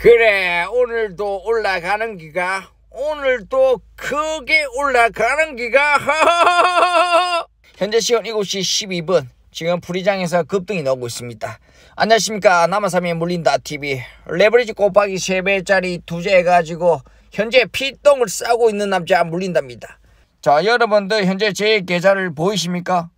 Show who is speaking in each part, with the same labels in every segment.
Speaker 1: 그래 오늘도 올라가는 기가 오늘도 크게 올라가는 기가 현재 시간 7시 12분 지금 프리장에서 급등이 나오고 있습니다 안녕하십니까 남아삼에 물린다 TV 레버리지 곱하기 3배짜리 두제 해가지고 현재 피똥을 싸고 있는 남자 물린답니다 자 여러분들 현재 제 계좌를 보이십니까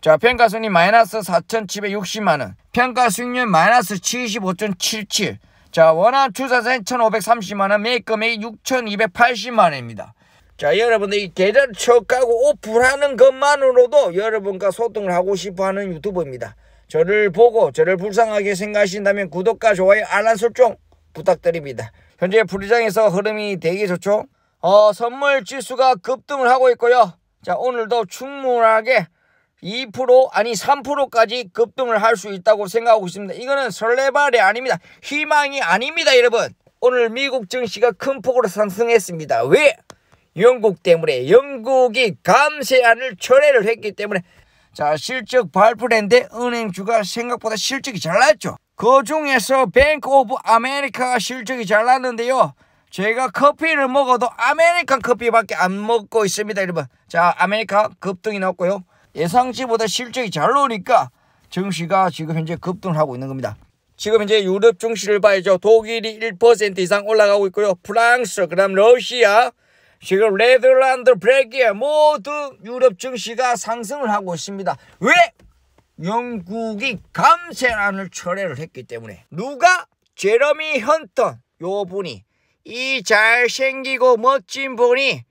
Speaker 1: 자 평가손이 마이너스 4760만원 평가수익률 마이너스 75.77자 원한 투자세 1,530만원 매입금액 6,280만원입니다. 자 여러분들 이 계좌를 쳐가고 오픈하는 것만으로도 여러분과 소통을 하고 싶어하는 유튜버입니다. 저를 보고 저를 불쌍하게 생각하신다면 구독과 좋아요 알람 설정 부탁드립니다. 현재 불리장에서 흐름이 되게 좋죠. 어, 선물 지수가 급등을 하고 있고요. 자 오늘도 충분하게 2% 아니 3%까지 급등을 할 수 있다고 생각하고 있습니다. 이거는 설레발이 아닙니다. 희망이 아닙니다 여러분. 오늘 미국 증시가 큰 폭으로 상승했습니다. 왜? 영국 때문에 영국이 감세안을 철회를 했기 때문에 자 실적 발표인데 은행주가 생각보다 실적이 잘 났죠. 그 중에서 뱅크 오브 아메리카가 실적이 잘 났는데요. 제가 커피를 먹어도 아메리칸 커피밖에 안 먹고 있습니다 여러분. 자 아메리카 급등이 나왔고요 예상치보다 실적이 잘 나오니까 증시가 지금 현재 급등 하고 있는 겁니다. 지금 현재 유럽 증시를 봐야죠. 독일이 1% 이상 올라가고 있고요. 프랑스, 그 다음 러시아, 지금 레드란드, 브레기에 모두 유럽 증시가 상승을 하고 있습니다. 왜? 영국이 감세란을 철회를 했기 때문에 누가? 제러미 헌턴 요 분이 이 잘생기고 멋진 분이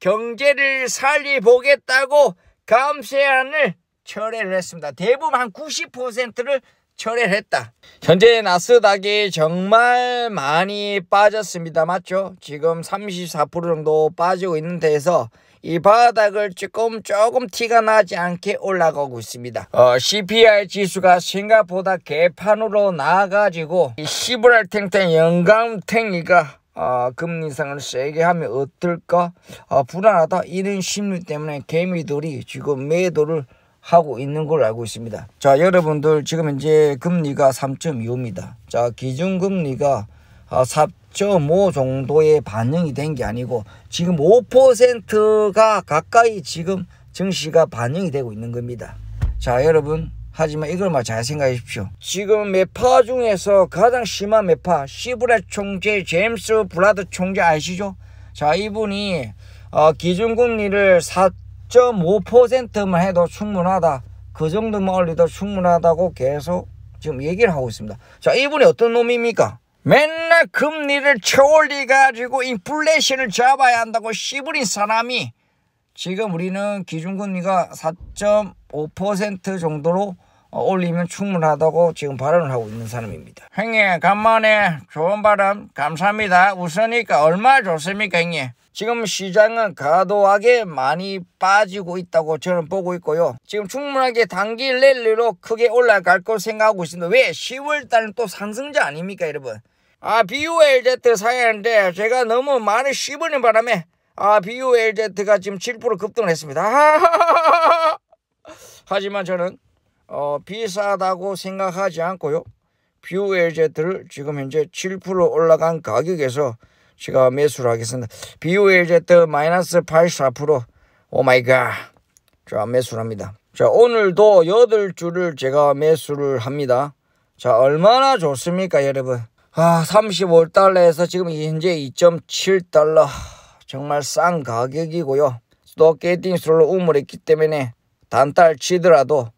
Speaker 1: 경제를 살리보겠다고 감세안을 철회를 했습니다. 대부분 한 90%를 철회를 했다. 현재 나스닥이 정말 많이 빠졌습니다. 맞죠? 지금 34% 정도 빠지고 있는 데에서 이 바닥을 조금 조금 티가 나지 않게 올라가고 있습니다. 어, CPI 지수가 생각보다 개판으로 나아가지고 시브랄탱탱 영감 탱이가 아, 금리 상을 세게 하면 어떨까? 아, 불안하다. 이런 심리 때문에 개미들이 지금 매도를 하고 있는 걸 알고 있습니다. 자, 여러분들 지금 이제 금리가 3.25입니다. 자, 기준금리가 4.5정도에 아, 반영이 된 게 아니고 지금 5%가 가까이 지금 증시가 반영이 되고 있는 겁니다. 자, 여러분 하지만 이걸 막잘 생각하십시오. 지금 매파 중에서 가장 심한 매파 시브레 총재 제임스 브라드 총재 아시죠? 자 이분이 어, 기준금리를 4.5%만 해도 충분하다. 그 정도만 올리도 충분하다고 계속 지금 얘기를 하고 있습니다. 자 이분이 어떤 놈입니까? 맨날 금리를 쳐올리가지고 인플레이션을 잡아야 한다고 시부린 사람이 지금 우리는 기준금리가 4.5% 정도로 올리면 충분하다고 지금 발언을 하고 있는 사람입니다. 형님 간만에 좋은 발언 감사합니다. 웃으니까 얼마나 좋습니까 형님. 지금 시장은 과도하게 많이 빠지고 있다고 저는 보고 있고요. 지금 충분하게 단기 랠리로 크게 올라갈 걸 생각하고 있습니다. 왜? 10월 달은 또 상승자 아닙니까 여러분? 아 BULZ 사야하는데 제가 너무 많이 씹으는 바람에 아 BULZ가 지금 7% 급등을 했습니다. 하지만 저는 어, 비싸다고 생각하지 않고요. 뷰엘제트를 지금 현재 7% 올라간 가격에서 제가 매수를 하겠습니다. 뷰엘제트 마이너스 84% 오마이갓 자 매수를 합니다. 자 오늘도 8줄을 제가 매수를 합니다. 자 얼마나 좋습니까 여러분. 아 35달러에서 지금 현재 2.7달러 정말 싼 가격이고요. 또 게이팅 스로 우물했기 때문에 단달 치더라도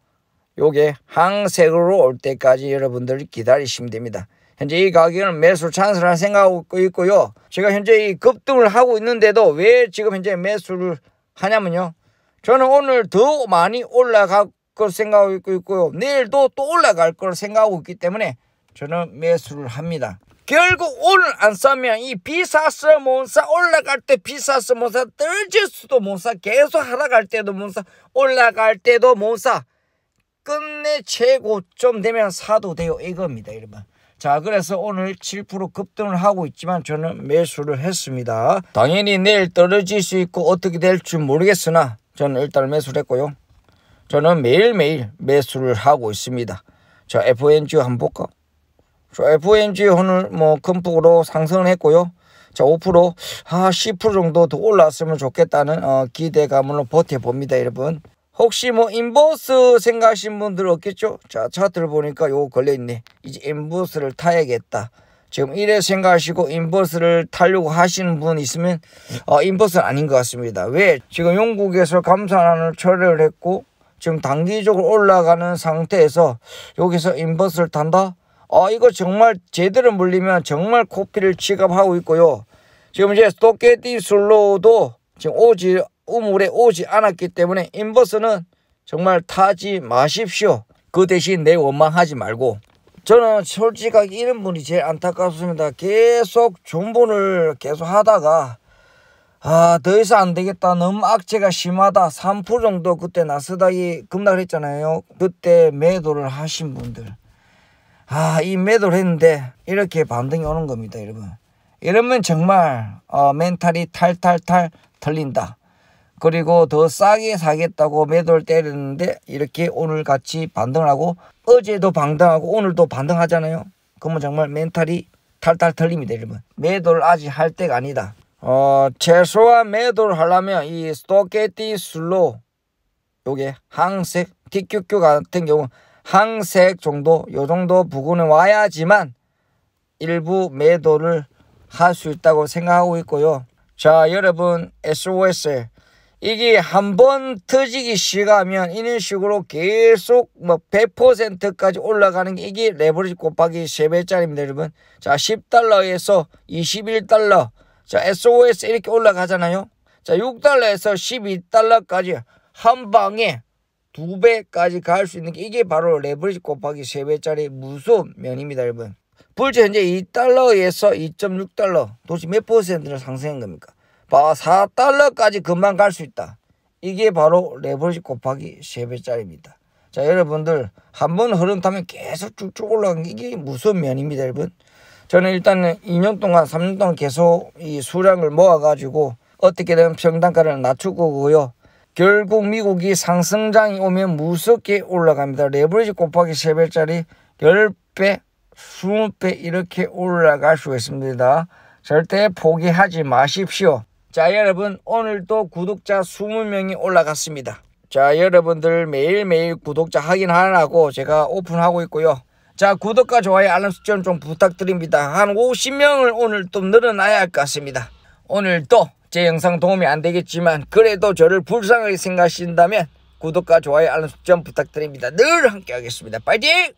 Speaker 1: 요게 항색으로 올 때까지 여러분들 기다리시면 됩니다. 현재 이 가격은 매수 찬스라 생각하고 있고요. 제가 현재 이 급등을 하고 있는데도 왜 지금 현재 매수를 하냐면요. 저는 오늘 더 많이 올라갈 걸 생각하고 있고요. 내일도 또 올라갈 걸 생각하고 있기 때문에 저는 매수를 합니다. 결국 오늘 안 싸면 이 비사스 몬사 올라갈 때 비사스 몬사 떨질 수도 몬사 계속 하락할 때도 몬사 올라갈 때도 몬사 끝내 최고점 되면 사도 돼요 이겁니다 여러분 자 그래서 오늘 7% 급등을 하고 있지만 저는 매수를 했습니다 당연히 내일 떨어질 수 있고 어떻게 될지 모르겠으나 저는 일단 매수를 했고요 저는 매일매일 매수를 하고 있습니다 자 FNG 한번 볼까 자 FNG 오늘 뭐금 폭으로 상승을 했고요 자 5%, 아, 10% 정도 더 올랐으면 좋겠다는 어, 기대감으로 버텨봅니다 여러분 혹시 뭐 인버스 생각하신 분들 없겠죠? 자 차트를 보니까 요거 걸려있네 이제 인버스를 타야겠다 지금 이래 생각하시고 인버스를 타려고 하시는 분 있으면 어, 인버스는 아닌 것 같습니다 왜? 지금 영국에서 감산안을 철회를 했고 지금 단기적으로 올라가는 상태에서 여기서 인버스를 탄다? 아 이거 정말 제대로 물리면 정말 코피를 취급하고 있고요 지금 이제 스토케티 슬로우도 지금 오지 우물에 오지 않았기 때문에 인버스는 정말 타지 마십시오. 그 대신 내 원망하지 말고 저는 솔직하게 이런 분이 제일 안타깝습니다. 계속 존분을 계속 하다가 아 더 이상 안 되겠다. 너무 악재가 심하다. 3% 정도 그때 나스닥이 급락했잖아요. 그때 매도를 하신 분들. 아 이 매도를 했는데 이렇게 반등이 오는 겁니다. 여러분. 이러면 정말 어, 멘탈이 탈탈탈 털린다. 그리고 더 싸게 사겠다고 매도를 때렸는데 이렇게 오늘 같이 반등하고 어제도 반등하고 오늘도 반등하잖아요. 그러면 정말 멘탈이 탈탈 털립니다. 여러분 매도를 아직 할 때가 아니다. 어, 최소한 매도를 하려면 이 스토케티 슬로 요게 항색 TQQ 같은 경우 항색 정도 요 정도 부근에 와야지만 일부 매도를 할 수 있다고 생각하고 있고요. 자 여러분 SOS 에 이게 한 번 터지기 시작하면 이런 식으로 계속 뭐 100%까지 올라가는 게 이게 레버리지 곱하기 3배짜리입니다 여러분 자 10달러에서 21달러 자 SOS 이렇게 올라가잖아요 자 6달러에서 12달러까지 한 방에 두 배까지 갈 수 있는 게 이게 바로 레버리지 곱하기 3배짜리 무서운 면입니다 여러분 불제 현재 2달러에서 2.6달러 도대체 몇퍼센트를 상승한 겁니까 4달러까지 금방 갈 수 있다. 이게 바로 레버리지 곱하기 3배짜리입니다. 자 여러분들 한번 흐름타면 계속 쭉쭉 올라간 게 이게 무슨 면입니다 여러분. 저는 일단은 2년 동안 3년 동안 계속 이 수량을 모아가지고 어떻게든 평단가를 낮추고요. 결국 미국이 상승장이 오면 무섭게 올라갑니다. 레버리지 곱하기 3배짜리 10배, 20배 이렇게 올라갈 수 있습니다. 절대 포기하지 마십시오. 자 여러분 오늘도 구독자 20명이 올라갔습니다. 자 여러분들 매일매일 구독자 확인하라고 제가 오픈하고 있고요. 자 구독과 좋아요 알람 설정 좀 부탁드립니다. 한 50명을 오늘 또 늘어나야 할 것 같습니다. 오늘도 제 영상 도움이 안 되겠지만 그래도 저를 불쌍하게 생각하신다면 구독과 좋아요 알람 설정 부탁드립니다. 늘 함께 하겠습니다. 파이팅!